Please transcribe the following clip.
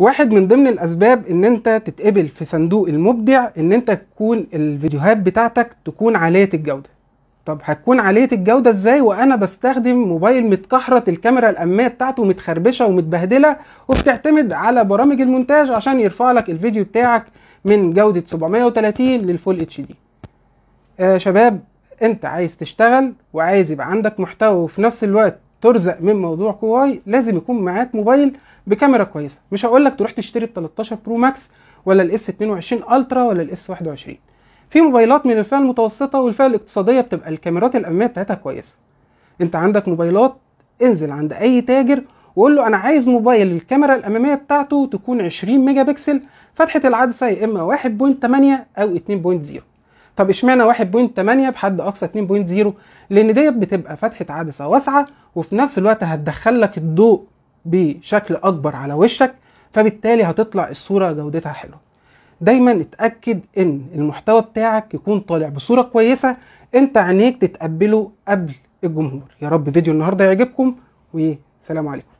واحد من ضمن الاسباب ان انت تتقبل في صندوق المبدع ان انت تكون الفيديوهات بتاعتك تكون عاليه الجوده طب هتكون عاليه الجوده ازاي وانا بستخدم موبايل متكحرة الكاميرا الاماميه بتاعته متخربشه ومتبهدله وبتعتمد على برامج المونتاج عشان يرفع لك الفيديو بتاعك من جوده 730 للفول اتش دي آه شباب انت عايز تشتغل وعايز يبقى عندك محتوى وفي نفس الوقت ترزق من موضوع كواي لازم يكون معاك موبايل بكاميرا كويسه مش هقول لك تروح تشتري ال 13 برو ماكس ولا الاس 22 الترا ولا الاس 21 في موبايلات من الفئه المتوسطه والفئه الاقتصاديه بتبقى الكاميرات الاماميه بتاعتها كويسه انت عندك موبايلات انزل عند اي تاجر وقول له انا عايز موبايل الكاميرا الاماميه بتاعته تكون 20 ميجا بكسل فتحه العدسه يا اما 1.8 او 2.0 طب اشمعنى 1.8 بحد اقصى 2.0 لان ديت بتبقى فتحه عدسه واسعه وفي نفس الوقت هتدخل لك الضوء بشكل اكبر على وشك فبالتالي هتطلع الصوره جودتها حلوه دايما اتاكد ان المحتوى بتاعك يكون طالع بصوره كويسه انت عينيك تتقبله قبل الجمهور يا رب فيديو النهارده يعجبكم وسلام عليكم